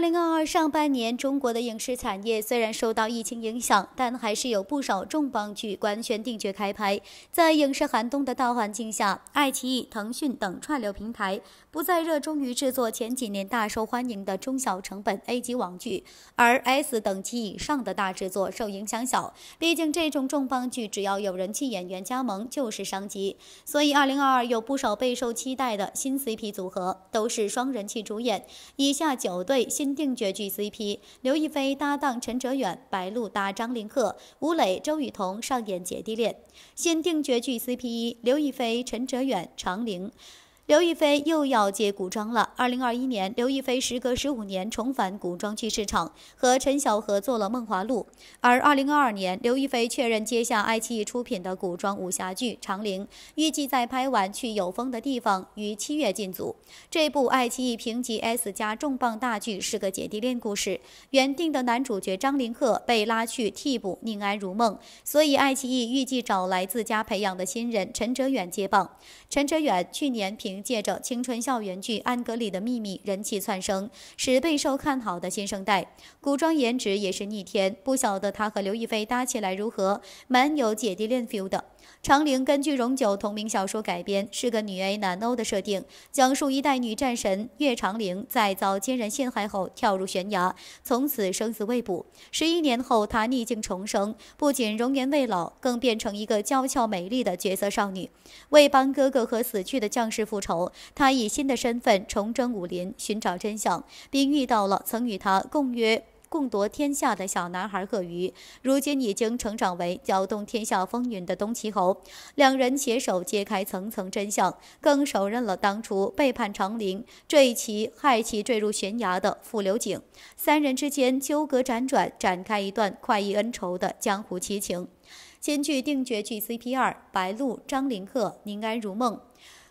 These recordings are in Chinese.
二零二二上半年，中国的影视产业虽然受到疫情影响，但还是有不少重磅剧官宣定决开拍。在影视寒冬的大环境下，爱奇艺、腾讯等串流平台不再热衷于制作前几年大受欢迎的中小成本 A 级网剧，而 S 等级以上的大制作受影响小。毕竟这种重磅剧只要有人气演员加盟就是商机。所以二零二二有不少备受期待的新 CP 组合都是双人气主演。以下九对新定绝剧 CP，刘亦菲搭档陈哲远，白鹿搭张凌赫，吴磊周雨彤上演姐弟恋。先定绝剧 CP，刘亦菲陈哲远常陵。刘亦菲又要接古装了。二零二一年，刘亦菲时隔十五年重返古装剧市场，和陈晓合作了《梦华录》。而二零二二年，刘亦菲确认接下爱奇艺出品的古装武侠剧《长陵》，预计在拍完去有风的地方，于七月进组。这部爱奇艺评级 S 加重磅大剧是个姐弟恋故事，原定的男主角张凌赫被拉去替补宁安如梦，所以爱奇艺预计找来自家培养的新人陈哲远接棒。陈哲远去年凭。借着青春校园剧《安格里的秘密》，人气窜升，是备受看好的新生代。古装颜值也是逆天，不晓得他和刘亦菲搭起来如何，蛮有姐弟恋 feel 的。《长陵》根据荣久同名小说改编，是个女 A 男 O 的设定，讲述一代女战神岳长陵在遭奸人陷害后跳入悬崖，从此生死未卜。十一年后，她逆境重生，不仅容颜未老，更变成一个娇俏美丽的绝色少女，为帮哥哥和死去的将士复仇。他以新的身份重征武林，寻找真相，并遇到了曾与他共约、共夺天下的小男孩鳄鱼，如今已经成长为搅动天下风云的东齐侯。两人携手揭开层层真相，更手刃了当初背叛长林、坠其害其坠入悬崖的傅留景。三人之间纠葛辗转，展开一段快意恩仇的江湖奇情。新剧定角剧 CP 二：白鹿、张凌赫、宁安如梦。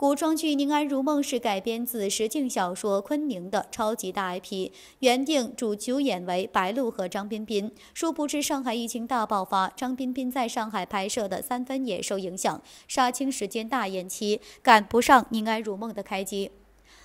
古装剧《宁安如梦》是改编自石静小说《昆宁》的超级大 IP，原定主主演为白鹿和张彬彬。殊不知上海疫情大爆发，张彬彬在上海拍摄的三分也受影响，杀青时间大延期，赶不上《宁安如梦》的开机。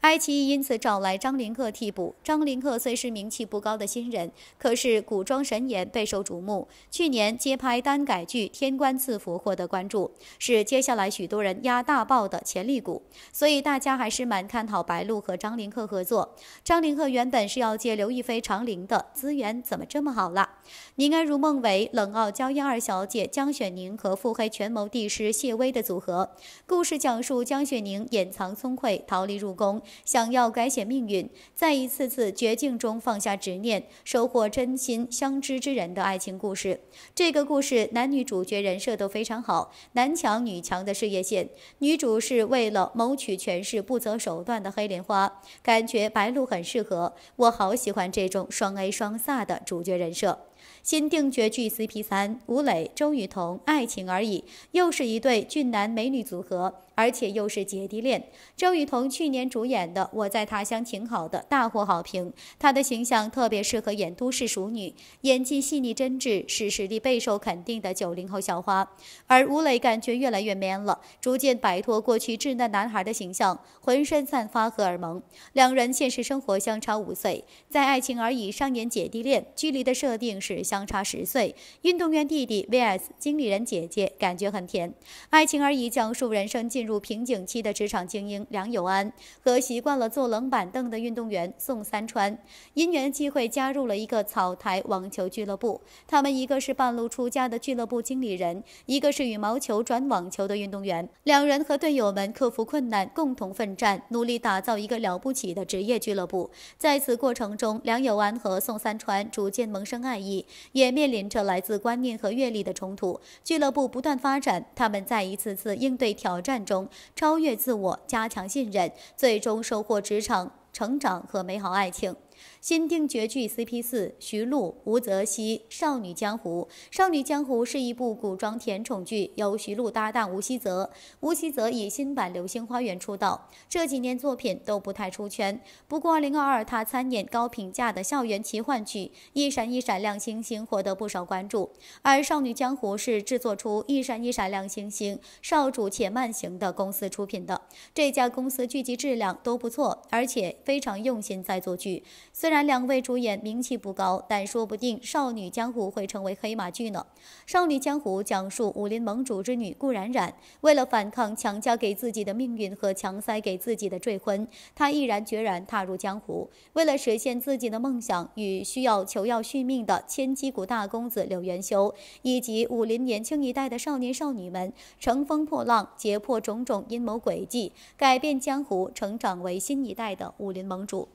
爱奇艺因此找来张凌赫替补。张凌赫虽是名气不高的新人，可是古装神颜备受瞩目。去年接拍单改剧《天官赐福》获得关注，是接下来许多人压大爆的潜力股，所以大家还是蛮看好白鹿和张凌赫合作。张凌赫原本是要借刘亦菲、长陵的资源，怎么这么好了？《宁安如梦》为冷傲娇艳二小姐江雪宁和腹黑权谋帝师谢威的组合，故事讲述江雪宁掩藏聪慧，逃离入宫。想要改写命运，在一次次绝境中放下执念，收获真心相知之人的爱情故事。这个故事男女主角人设都非常好，男强女强的事业线。女主是为了谋取权势不择手段的黑莲花，感觉白鹿很适合。我好喜欢这种双 A 双飒的主角人设。新定绝句 CP 三，吴磊、周雨彤，爱情而已，又是一对俊男美女组合，而且又是姐弟恋。周雨彤去年主演的《我在他乡挺好的》大获好评，她的形象特别适合演都市熟女，演技细腻真挚，是实力备受肯定的九零后校花。而吴磊感觉越来越 man 了，逐渐摆脱过去稚嫩男孩的形象，浑身散发荷尔蒙。两人现实生活相差五岁，在《爱情而已》上演姐弟恋，距离的设定是。相差十岁，运动员弟弟 vs 经理人姐姐，感觉很甜，爱情而已。讲述人生进入瓶颈期的职场精英梁有安和习惯了坐冷板凳的运动员宋三川，因缘际会加入了一个草台网球俱乐部。他们一个是半路出家的俱乐部经理人，一个是羽毛球转网球的运动员。两人和队友们克服困难，共同奋战，努力打造一个了不起的职业俱乐部。在此过程中，梁有安和宋三川逐渐萌生爱意。也面临着来自观念和阅历的冲突。俱乐部不断发展，他们在一次次应对挑战中超越自我，加强信任，最终收获职场成长和美好爱情。新定绝剧 CP 四：徐璐、吴泽熙，《少女江湖》。《少女江湖》是一部古装甜宠剧，由徐璐搭档吴希泽。吴希泽以新版《流星花园》出道，这几年作品都不太出圈。不过2022他参演高评价的校园奇幻剧《一闪一闪亮星星》，获得不少关注。而《少女江湖》是制作出《一闪一闪亮星星》《少主且慢行》的公司出品的。这家公司剧集质量都不错，而且非常用心在做剧。虽然两位主演名气不高，但说不定《少女江湖》会成为黑马剧呢。《少女江湖》讲述武林盟主之女顾冉冉，为了反抗强加给自己的命运和强塞给自己的赘婚，她毅然决然踏入江湖。为了实现自己的梦想，与需要求药续命的千机谷大公子柳元修，以及武林年轻一代的少年少女们，乘风破浪，解破种种阴谋诡计，改变江湖，成长为新一代的武林盟主。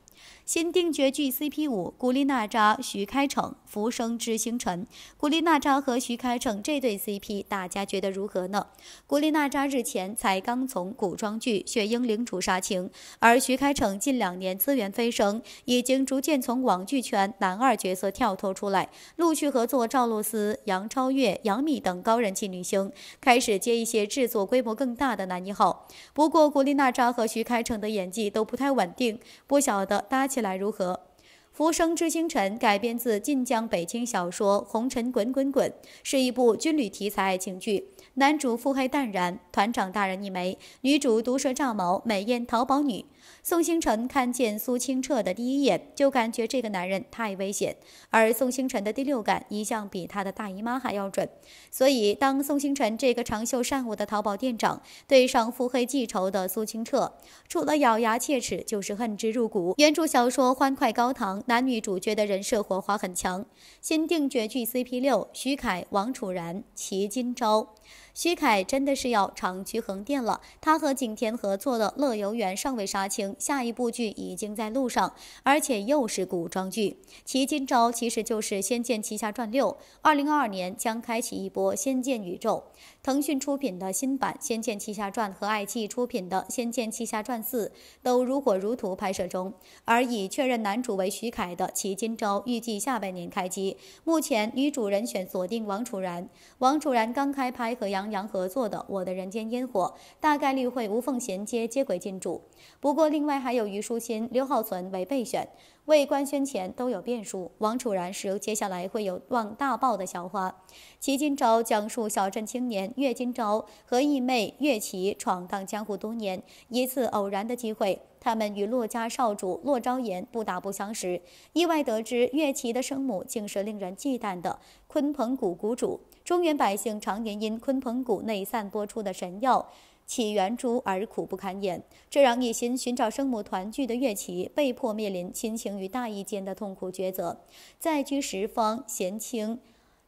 新定绝剧 CP 五，古力娜扎、徐开骋《浮生之星辰》。古力娜扎和徐开骋这对 CP，大家觉得如何呢？古力娜扎日前才刚从古装剧《雪鹰领主》杀青，而徐开骋近两年资源飞升，已经逐渐从网剧圈男二角色跳脱出来，陆续合作赵露思、杨超越、杨幂等高人气女星，开始接一些制作规模更大的男一号。不过，古力娜扎和徐开骋的演技都不太稳定，不晓得。搭起来如何？《浮生之星辰》改编自晋江、北青小说《红尘滚滚滚》，是一部军旅题材爱情剧。男主腹黑淡然，团长大人一枚；女主毒舌炸毛，美艳淘宝女。宋星辰看见苏清澈的第一眼，就感觉这个男人太危险。而宋星辰的第六感一向比他的大姨妈还要准，所以当宋星辰这个长袖善舞的淘宝店长对上腹黑记仇的苏清澈，除了咬牙切齿就是恨之入骨。原著小说《欢快高堂》。男女主角的人设火花很强，新定绝剧 CP 六：徐凯、王楚然、齐金钊。徐凯真的是要长居横店了。他和景甜合作的《乐游原》尚未杀青，下一部剧已经在路上，而且又是古装剧。其今朝其实就是《仙剑奇侠传六》，二零二二年将开启一波仙剑宇宙。腾讯出品的新版《仙剑奇侠传》和爱奇艺出品的《仙剑奇侠传四》都如火如荼拍摄中，而已确认男主为徐凯的《其今朝》预计下半年开机，目前女主人选锁定王楚然。王楚然刚开拍和杨。杨洋合作的《我的人间烟火》大概率会无缝衔接接轨进驻，不过另外还有虞书欣、刘浩存为备选，未官宣前都有变数。王楚然是接下来会有望大爆的小花。《齐今朝》讲述小镇青年岳今朝和义妹岳琪闯荡江湖多年，一次偶然的机会，他们与洛家少主洛昭言不打不相识，意外得知岳琪的生母竟是令人忌惮的鲲鹏谷谷主。中原百姓常年因鲲鹏谷内散播出的神药起源珠而苦不堪言，这让一心寻找生母团聚的岳琪被迫面临亲情与大义间的痛苦抉择。在居十方、贤清、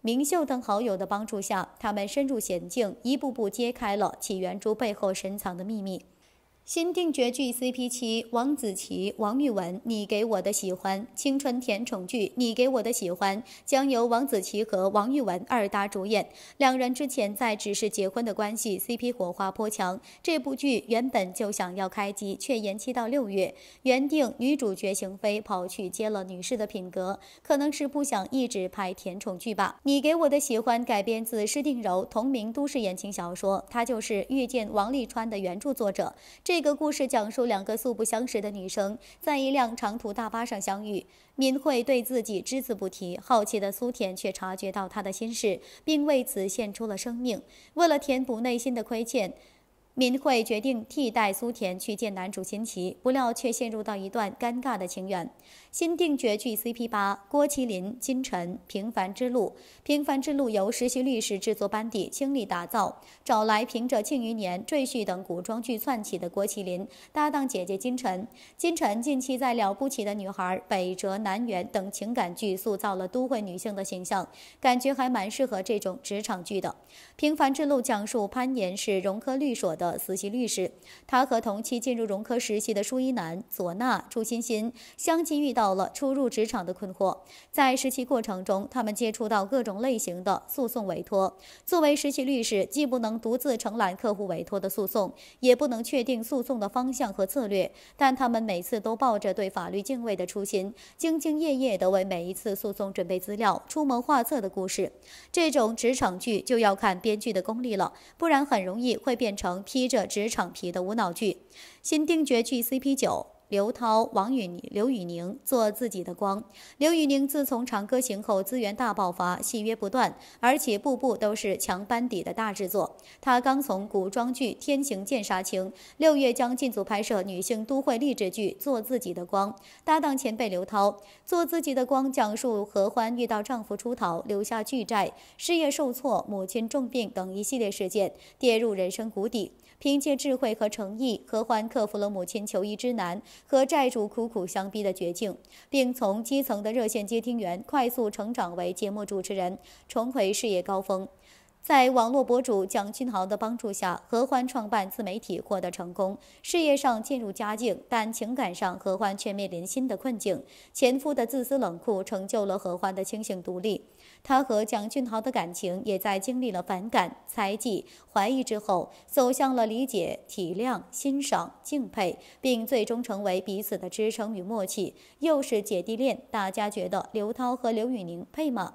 明秀等好友的帮助下，他们深入险境，一步步揭开了起源珠背后深藏的秘密。新定绝剧 C P 七，王子奇、王玉雯，你给我的喜欢，青春甜宠剧，你给我的喜欢将由王子奇和王玉雯二搭主演，两人之前在只是结婚的关系，C P 火花颇强。这部剧原本就想要开机，却延期到六月。原定女主角邢菲跑去接了《女士的品格》，可能是不想一直拍甜宠剧吧。你给我的喜欢改编自施定柔同名都市言情小说，她就是遇见王沥川的原著作者。这这个故事讲述两个素不相识的女生在一辆长途大巴上相遇。敏慧对自己只字不提，好奇的苏田却察觉到她的心事，并为此献出了生命。为了填补内心的亏欠，敏慧决定替代苏田去见男主新奇，不料却陷入到一段尴尬的情缘。新定角剧 CP 八郭麒麟金晨平凡之路，平凡之路由实习律师制作班底倾力打造，找来凭着庆余年、赘婿等古装剧窜起的郭麒麟，搭档姐姐金晨。金晨近期在了不起的女孩、北辙南辕等情感剧塑造了都会女性的形象，感觉还蛮适合这种职场剧的。平凡之路讲述潘岩是融科律所的实习律师，他和同期进入融科实习的舒一楠、左娜、朱欣欣相继遇到。到了初入职场的困惑，在实习过程中，他们接触到各种类型的诉讼委托。作为实习律师，既不能独自承揽客户委托的诉讼，也不能确定诉讼的方向和策略。但他们每次都抱着对法律敬畏的初心，兢兢业业地为每一次诉讼准备资料、出谋划策的故事。这种职场剧就要看编剧的功力了，不然很容易会变成披着职场皮的无脑剧。新定决剧 CP 九。刘涛、王允、刘宇宁做自己的光。刘宇宁自从《长歌行》后资源大爆发，戏约不断，而且部部都是强班底的大制作。他刚从古装剧《天行健》杀青，六月将进组拍摄女性都会励志剧《做自己的光》，搭档前辈刘涛。《做自己的光》讲述何欢遇到丈夫出逃，留下巨债，事业受挫，母亲重病等一系列事件，跌入人生谷底。凭借智慧和诚意，何欢克服了母亲求医之难。和债主苦苦相逼的绝境，并从基层的热线接听员快速成长为节目主持人，重回事业高峰。在网络博主蒋俊豪的帮助下，何欢创办自媒体获得成功，事业上渐入佳境，但情感上何欢却面临新的困境。前夫的自私冷酷成就了何欢的清醒独立，他和蒋俊豪的感情也在经历了反感、猜忌、怀疑之后，走向了理解、体谅、欣赏、敬佩，并最终成为彼此的支撑与默契。又是姐弟恋，大家觉得刘涛和刘宇宁配吗？